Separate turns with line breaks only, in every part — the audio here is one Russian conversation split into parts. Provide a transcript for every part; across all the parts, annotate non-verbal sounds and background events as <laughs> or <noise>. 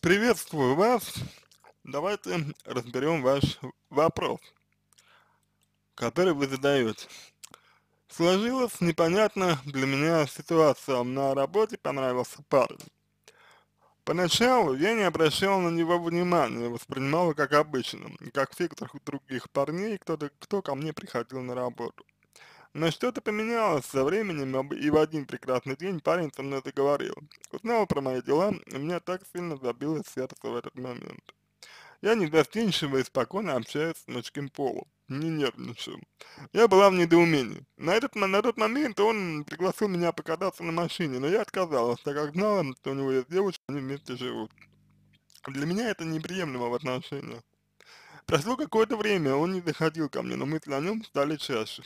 Приветствую вас. Давайте разберем ваш вопрос, который вы задаете. Сложилась непонятно для меня ситуация. На работе понравился парень. Поначалу я не обращал на него внимания, воспринимал как обычно, как всех других парней, кто, кто ко мне приходил на работу. Но что-то поменялось со временем, и в один прекрасный день парень со мной заговорил. Узнал про мои дела, и меня так сильно забилось сердце в этот момент. Я недостенчиво и спокойно общаюсь с мужским полом. Не нервничаю. Я была в недоумении. На, этот, на тот момент он пригласил меня покататься на машине, но я отказалась, так как знала, что у него есть девушка, они вместе живут. Для меня это неприемлемо в отношениях. Прошло какое-то время, он не доходил ко мне, но мысли о нем стали чаще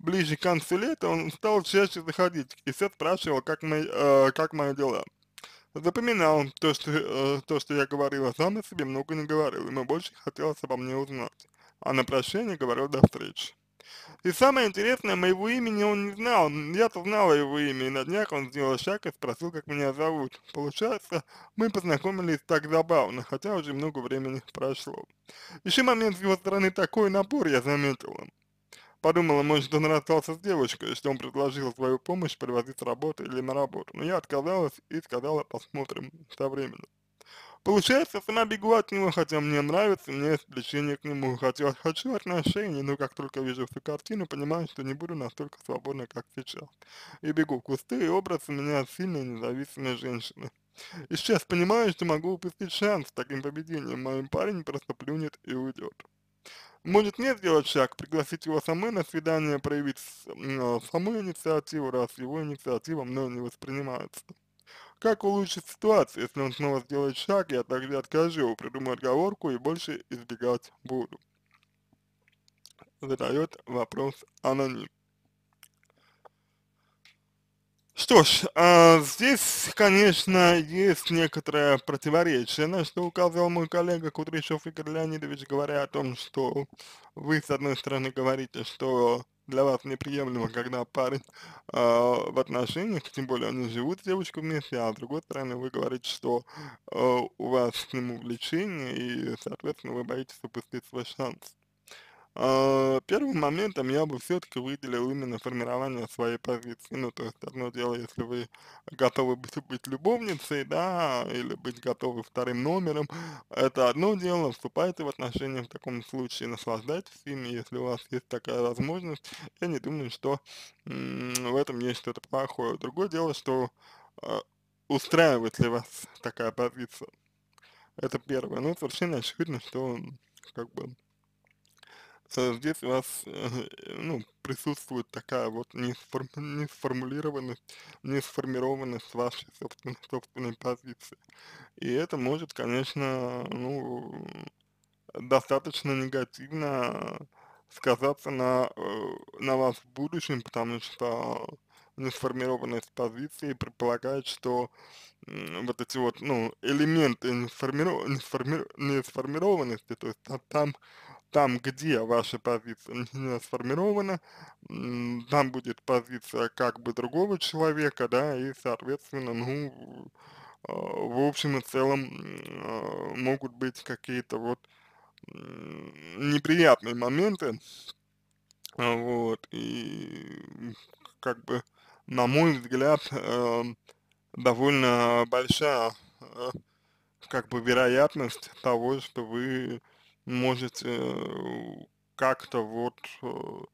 ближе к концу лета он стал чаще заходить и все спрашивал, как, мы, э, как мои дела. Запоминал то что, э, то, что я говорила, сам о себе много не говорил, ему больше хотелось обо мне узнать. А на прощание говорил до встречи. И самое интересное, моего имени он не знал, я-то знала его имя, и на днях он сделал шаг и спросил, как меня зовут. Получается, мы познакомились так забавно, хотя уже много времени прошло. Еще момент с его стороны такой напор я заметила. Подумала, может, он расстался с девочкой, что он предложил свою помощь привозить с работы или на работу, но я отказалась и сказала, посмотрим со временем. Получается, сама бегу от него, хотя мне нравится, мне есть влечение к нему, хотя хочу отношений, но как только вижу всю картину, понимаю, что не буду настолько свободна, как сейчас. И бегу в кусты, и образ у меня сильной независимой женщины. И сейчас понимаю, что могу упустить шанс с таким поведением, мой парень просто плюнет и уйдет. Может не сделать шаг, пригласить его самой на свидание, проявить э, саму инициативу, раз его инициатива мной не воспринимается. Как улучшить ситуацию, если он снова сделает шаг, я тогда откажу, придумаю отговорку и больше избегать буду. Задает вопрос аноним. Что ж, а, здесь, конечно, есть некоторое противоречие, на что указывал мой коллега Кудряшов Игорь Леонидович, говоря о том, что вы, с одной стороны, говорите, что для вас неприемлемо, когда парень э, а, в отношениях, тем более они живут с девочкой вместе, а с другой стороны вы говорите, что э, у вас с ним увлечение и, соответственно, вы боитесь упустить свой шанс. А, первым моментом я бы все-таки выделил именно формирование своей позиции. Ну, то есть одно дело, если вы готовы быть, быть любовницей, да, или быть готовы вторым номером, это одно дело, вступайте в отношения в таком случае, наслаждайтесь ими, если у вас есть такая возможность. Я не думаю, что в этом есть что-то плохое. Другое дело, что э, устраивает ли вас такая позиция. Это первое. Ну, совершенно очевидно, что как бы Э, здесь у вас э, ну, присутствует такая вот несформ, несформулированность, несформированность вашей собственной, собственной позиции. И это может, конечно, ну, достаточно негативно сказаться на, э, на вас в будущем, потому что несформированность позиции предполагает, что вот эти вот, ну, элементы несформиров... несформиров... несформированности, то есть а там там, где ваша позиция не сформирована, там будет позиция как бы другого человека, да, и, соответственно, ну, а, в общем и целом а, могут быть какие-то вот неприятные моменты, а, вот, и как бы, на мой взгляд, довольно большая как бы вероятность того, что вы может э, как-то вот э,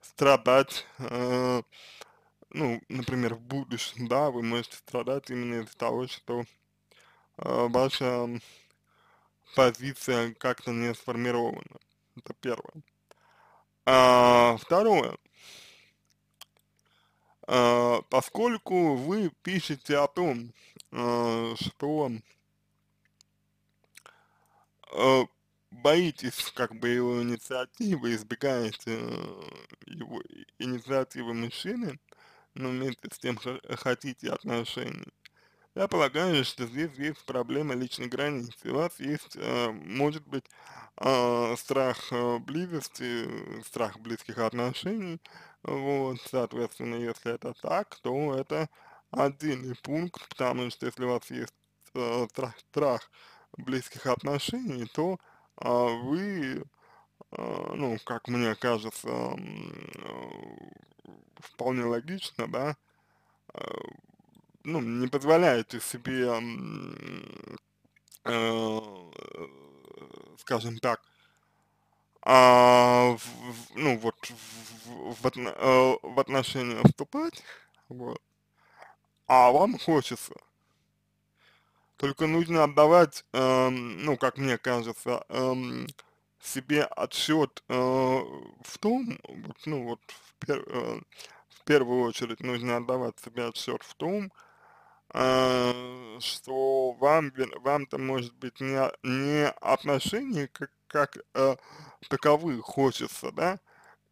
страдать, э, ну, например, в будущем, да, вы можете страдать именно из-за того, что ваша позиция как-то не сформирована. Это первое. А, второе. А, поскольку вы пишете о том, а, что а, боитесь как бы его инициативы, избегаете э, его инициативы мужчины, но вместе с тем э, хотите отношений. Я полагаю, что здесь есть проблема личной границы. У вас есть, э, может быть, страх близости, страх близких отношений. Вот, соответственно, если это так, то это отдельный пункт, потому что если у вас есть страх, страх близких отношений, то а вы, а, ну, как мне кажется, э, вполне логично, да, а, ну, не позволяете себе, э, скажем так, а, в, ну вот в, в, э, в отношения вступать, вот, а вам хочется, только нужно отдавать, эм, ну, как мне кажется, эм, себе отсчет э, в том, вот, ну, вот, в, пер, э, в первую очередь нужно отдавать себе отсчет в том, э, что вам, вам-то может быть не, не отношений как, как э, таковых хочется, да,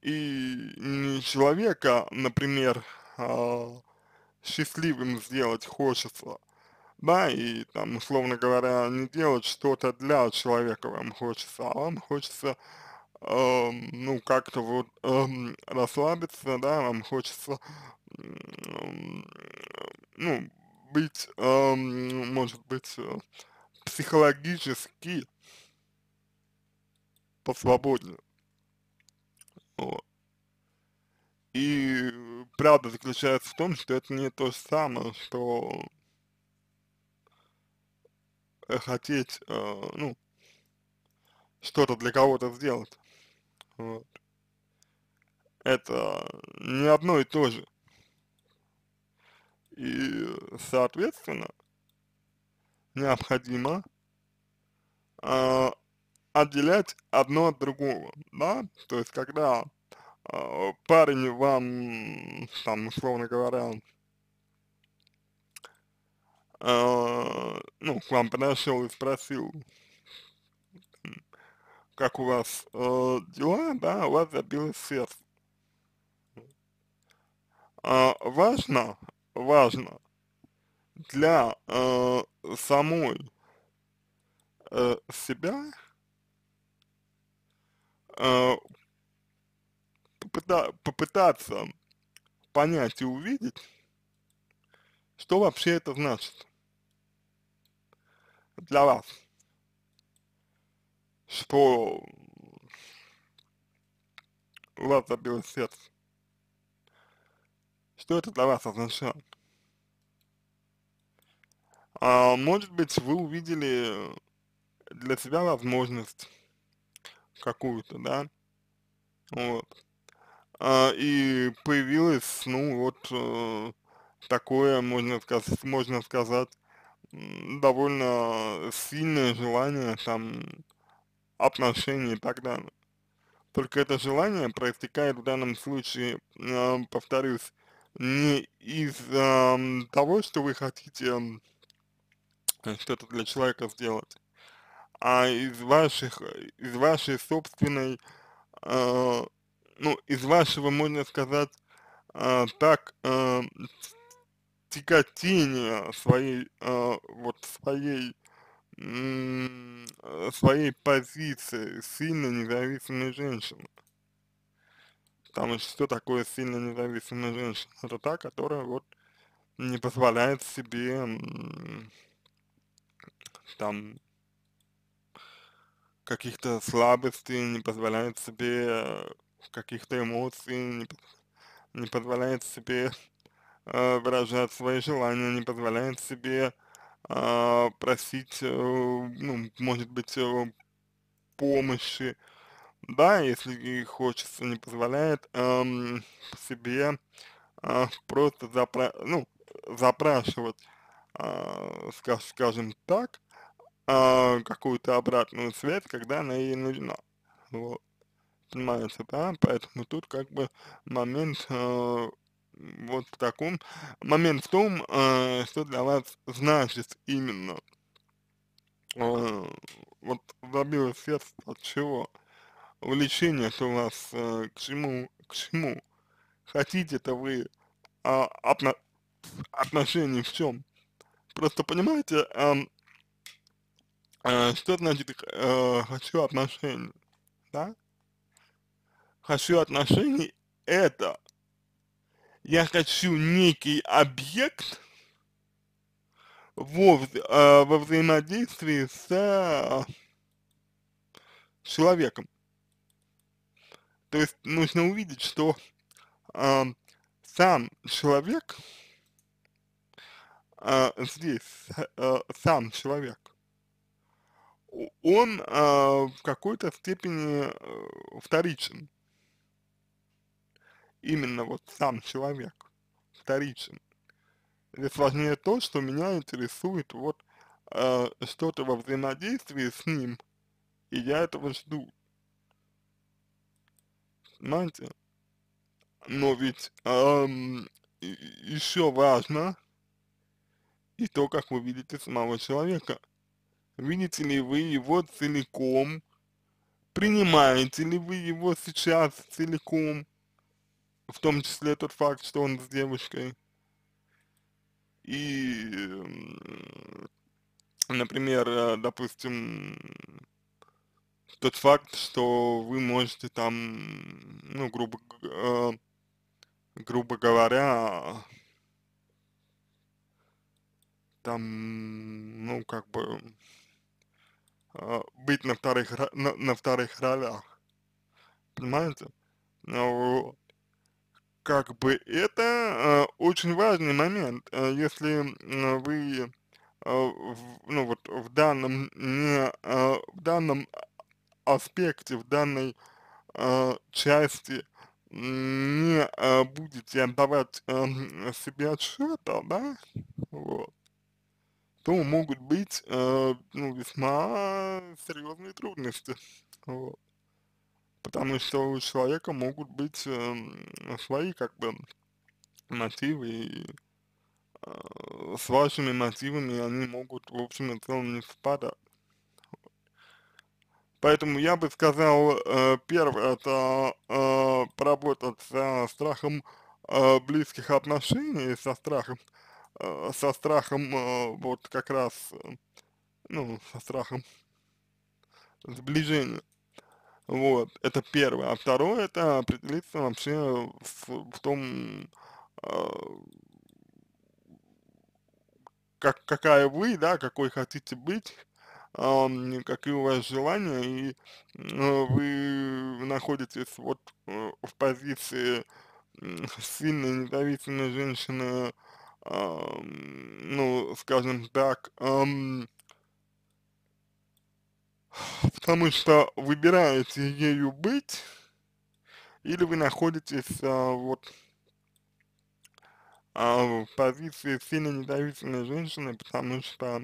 и не человека, например, э, счастливым сделать хочется, да, и там, условно говоря, не делать что-то для человека вам хочется, а вам хочется, э, ну, как-то вот э, расслабиться, да, вам хочется, э, ну, быть, э, может быть, э, психологически посвободнее. Вот. И правда заключается в том, что это не то же самое, что Э, хотеть, э, ну, что-то для кого-то сделать. Вот. Это не одно и то же. И, соответственно, необходимо э, отделять одно от другого, да? То есть, когда э, парень вам, там, условно говоря, э, ну, к вам подошел и спросил, как у вас э, дела, да, у вас забилось сердце. А, важно, важно для э, самой э, себя э, попыта попытаться понять и увидеть, что вообще это значит для вас, что у вас забилось сердце. Что это для вас означает? А, может быть, вы увидели для себя возможность какую-то, да, вот, а, и появилось, ну, вот, э, такое, можно сказать, можно сказать, довольно сильное желание там отношений и так далее. Только это желание проистекает в данном случае, э, повторюсь, не из э, того, что вы хотите эм, что-то для человека сделать, а из ваших, из вашей собственной, э, ну, из вашего, можно сказать, э, так, э, тяготение своей, э, вот своей, э, своей позиции сильно независимой женщины. Потому что что такое сильно независимая женщина? Это та, которая вот не позволяет себе там каких-то слабостей, не позволяет себе э, каких-то эмоций, не, не позволяет себе э, выражать свои желания, не позволяет себе э, просить, э, ну, может быть, э, помощи, да, если ей хочется, не позволяет э, себе э, просто запра ну, запрашивать, э, скаж скажем так, э, какую-то обратную связь, когда она ей нужна. Вот понимаете, да, поэтому тут как бы момент э, вот в таком. Момент в том, э, что для вас значит именно. Э, вот забило сердце от чего? Влечение, что у вас э, к чему, к чему? Хотите-то вы э, а, отно отношений в чем? Просто понимаете, э, э, что значит э, «хочу отношений», да? «Хочу отношений» — это я хочу некий объект во, э, во взаимодействии с э, человеком. То есть нужно увидеть, что э, сам человек э, здесь, э, сам человек, он э, в какой-то степени э, вторичен именно вот сам человек вторичен. Здесь важнее то, что меня интересует вот э, что-то во взаимодействии с ним, и я этого жду. Понимаете? Но ведь эм, еще важно и то, как вы видите самого человека. Видите ли вы его целиком, принимаете ли вы его сейчас целиком, в том числе тот факт, что он с девушкой. И, например, э, допустим, тот факт, что вы можете там, ну, грубо, э, грубо говоря, там, ну, как бы, э, быть на вторых, на, на вторых ролях, понимаете? Ну, как бы это э, очень важный момент. Э, если э, вы э, в, ну вот в данном не э, в данном аспекте, в данной э, части не э, будете отдавать э, себе отчета, да, вот, то могут быть э, ну, весьма серьезные трудности. Вот потому что у человека могут быть э, свои как бы мотивы и э, с вашими мотивами они могут в общем и целом не совпадать. Поэтому я бы сказал, э, первое, это э, поработать со страхом э, близких отношений, со страхом, э, со страхом э, вот как раз, э, ну, со страхом сближения. Вот, это первое. А второе, это определиться вообще в, в том, э, как, какая вы, да, какой хотите быть, э, какие у вас желания, и э, вы находитесь вот э, в позиции сильной независимой женщины, э, ну, скажем так, э, потому что выбираете ею быть, или вы находитесь а, вот а, в позиции сильно независимой женщины, потому что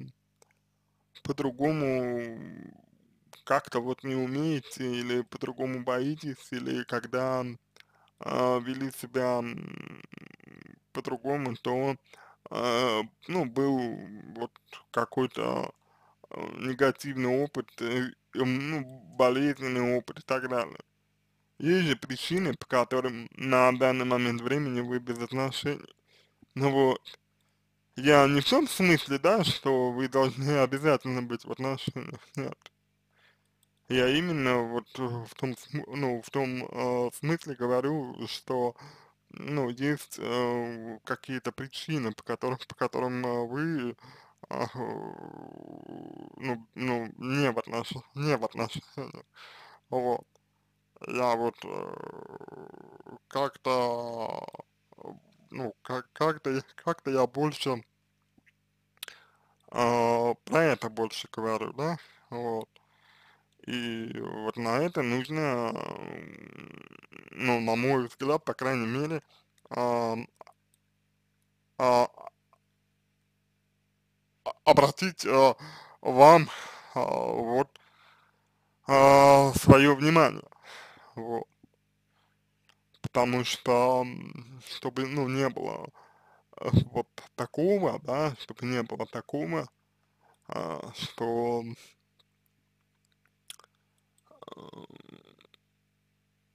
по-другому как-то вот не умеете или по-другому боитесь, или когда а, вели себя по-другому, то а, ну, был вот какой-то негативный опыт, э, эм, ну, болезненный опыт и так далее. Есть же причины, по которым на данный момент времени вы без отношений. Ну вот. Я не в том смысле, да, что вы должны обязательно быть в отношениях, нет. Я именно вот э, в том, ну, в том э, смысле говорю, что, ну, есть э, какие-то причины, по которым, по которым э, вы ну, ну, не в отношениях, не в отношениях, вот. Я вот э, как-то, ну, как-то, как-то я больше э, про это больше говорю, да, вот. И вот на это нужно, ну, на мой взгляд, по крайней мере, э, а, обратить э, вам э, вот э, свое внимание, вот, потому что, чтобы, ну, не было э, вот такого, да, чтобы не было такого, э, что э,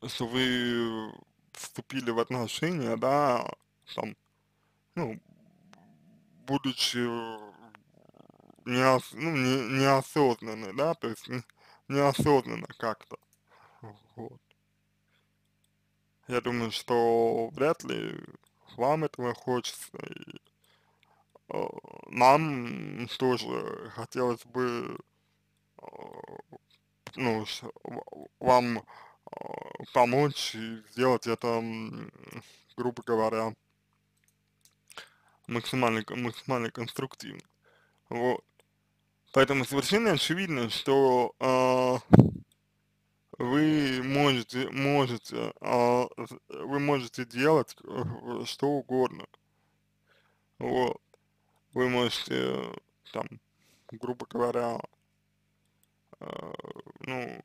что вы вступили в отношения, да, там, ну, будучи неос, ну, не, неосознанно, да, то есть не, неосознанно как-то. Вот. Я думаю, что вряд ли вам этого хочется, и э, нам тоже хотелось бы, э, ну, вам э, помочь и сделать это, грубо говоря, максимально, максимально конструктивно. Вот. Поэтому совершенно очевидно, что э, вы можете, можете, э, вы можете делать э, что угодно. Вот. Вы можете, там, грубо говоря, э, ну,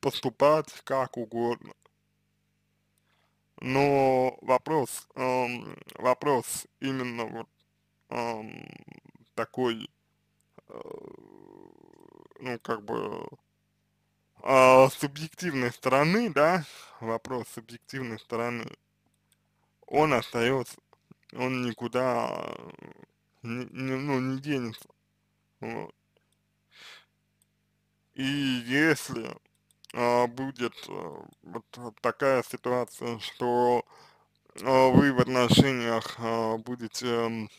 поступать как угодно. Но вопрос, эм, вопрос именно вот эм, такой Э, ну, как бы, а, субъективной стороны, да, вопрос субъективной стороны, он остается, он никуда э, не, не, ну, не денется. Вот. И если а, будет а, вот такая ситуация, что а, вы в отношениях а, будете эм,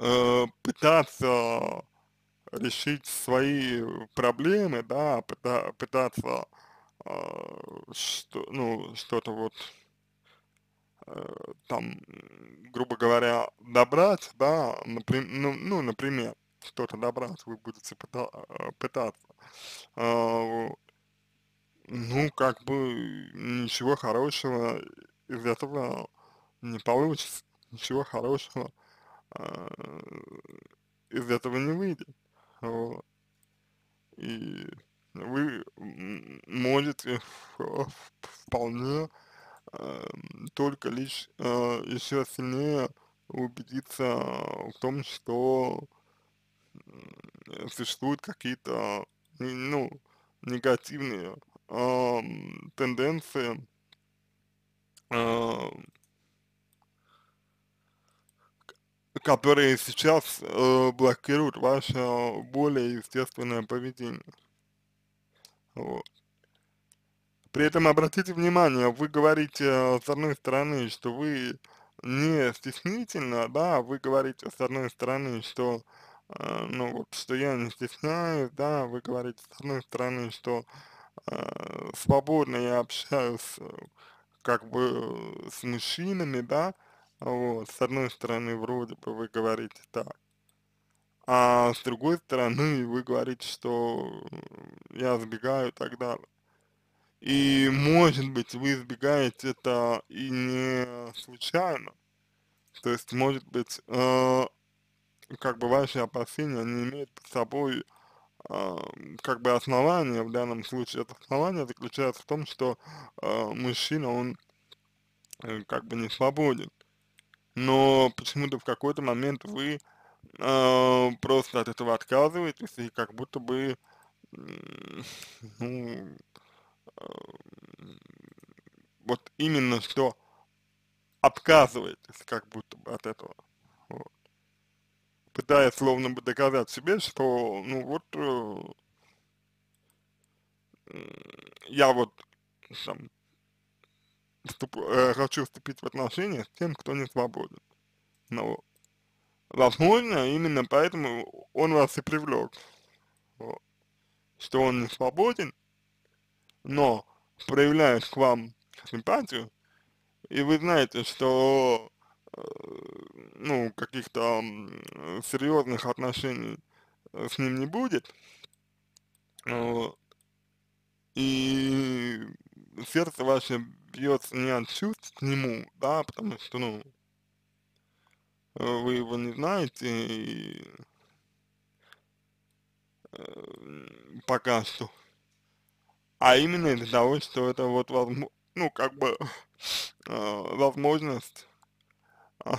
Э, пытаться решить свои проблемы, да, пытаться э, что, ну, что-то вот э, там, грубо говоря, добрать, да, напрям, ну, ну, например, что-то добрать вы будете пытаться. ну, как бы ничего хорошего из этого не получится, ничего хорошего Э, из этого не выйдет. И вы можете вполне э, только лишь э, еще сильнее убедиться в том, что существуют какие-то ну, негативные тенденции которые сейчас э, блокируют ваше э, более естественное поведение. Вот. При этом обратите внимание, вы говорите э, с одной стороны, что вы не стеснительно, да, а вы говорите с одной стороны, что э, ну вот, что я не стесняюсь, да, а вы говорите с одной стороны, что э, свободно я общаюсь э, как бы с мужчинами, да, э, вот, с одной стороны, вроде бы вы говорите так, а с другой стороны, вы говорите, что я сбегаю и так далее. И, может быть, вы избегаете это и не случайно. То есть, может быть, э, как бы ваши опасения не имеют под собой э, как бы основания, в данном случае это основание заключается в том, что э, мужчина, он э, как бы не свободен но почему-то в какой-то момент вы э, просто от этого отказываетесь и как будто бы, <laughs> ну, э, вот именно что отказываетесь как будто бы от этого, вот. пытаясь словно бы доказать себе, что, ну вот, э, я вот там вступ, э, хочу вступить в отношения с тем, кто не свободен. Ну, Возможно, именно поэтому он вас и привлек. Вот. Что он не свободен, но проявляет к вам симпатию, и вы знаете, что э, ну, каких-то серьезных отношений э, с ним не будет, и сердце ваше бьется не отсюда к нему, да, потому что, ну, э, вы его не знаете, и э, пока что. А именно из-за того, что это вот, ну, как бы, э, возможность а,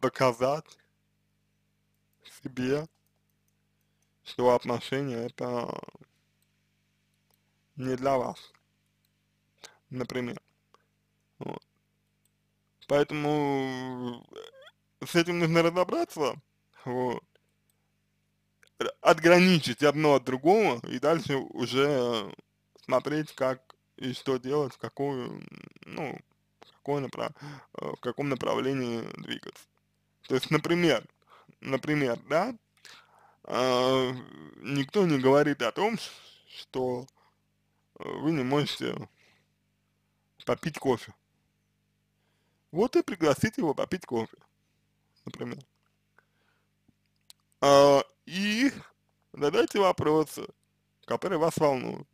доказать себе, что отношения это не для вас, например. Вот. Поэтому э, с этим нужно разобраться, вот. отграничить одно от другого и дальше уже смотреть, как и что делать, в какую, ну, в, какое направ... Э, в каком направлении двигаться. То есть, например, например, да, э, никто не говорит о том, что вы не можете попить кофе. Вот и пригласить его попить кофе, например. А, и задайте вопросы, которые вас волнуют.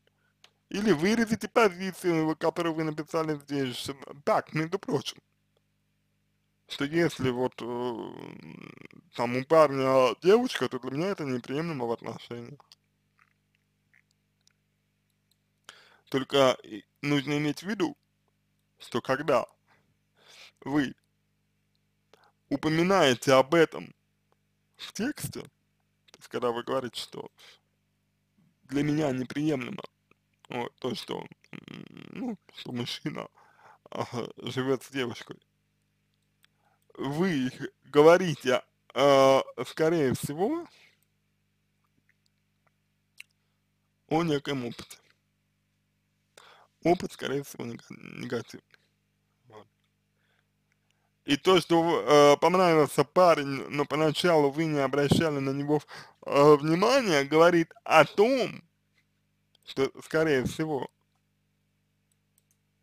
Или выразите позицию, ну, которую вы написали здесь. Что, так, между прочим, что если вот э, там у парня девочка, то для меня это неприемлемо в отношениях. Только нужно иметь в виду, что когда вы упоминаете об этом в тексте, то есть когда вы говорите, что для меня неприемлемо вот, то, что, ну, что мужчина а, живет с девушкой, вы говорите, э, скорее всего, о неком опыте. Опыт, скорее всего, негатив. И то, что э, понравился парень, но поначалу вы не обращали на него э, внимания, говорит о том, что, скорее всего,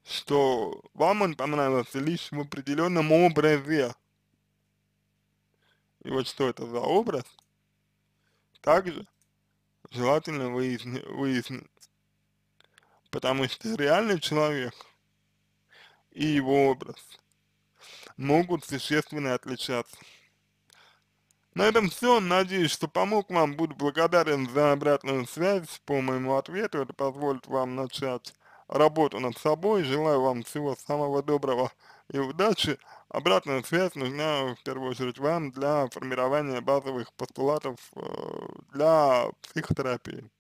что вам он понравился лишь в определенном образе. И вот что это за образ, также желательно выясни, выяснить. Потому что реальный человек и его образ – могут существенно отличаться. На этом все. Надеюсь, что помог вам. Буду благодарен за обратную связь по моему ответу. Это позволит вам начать работу над собой. Желаю вам всего самого доброго и удачи. Обратная связь нужна в первую очередь вам для формирования базовых постулатов э, для психотерапии.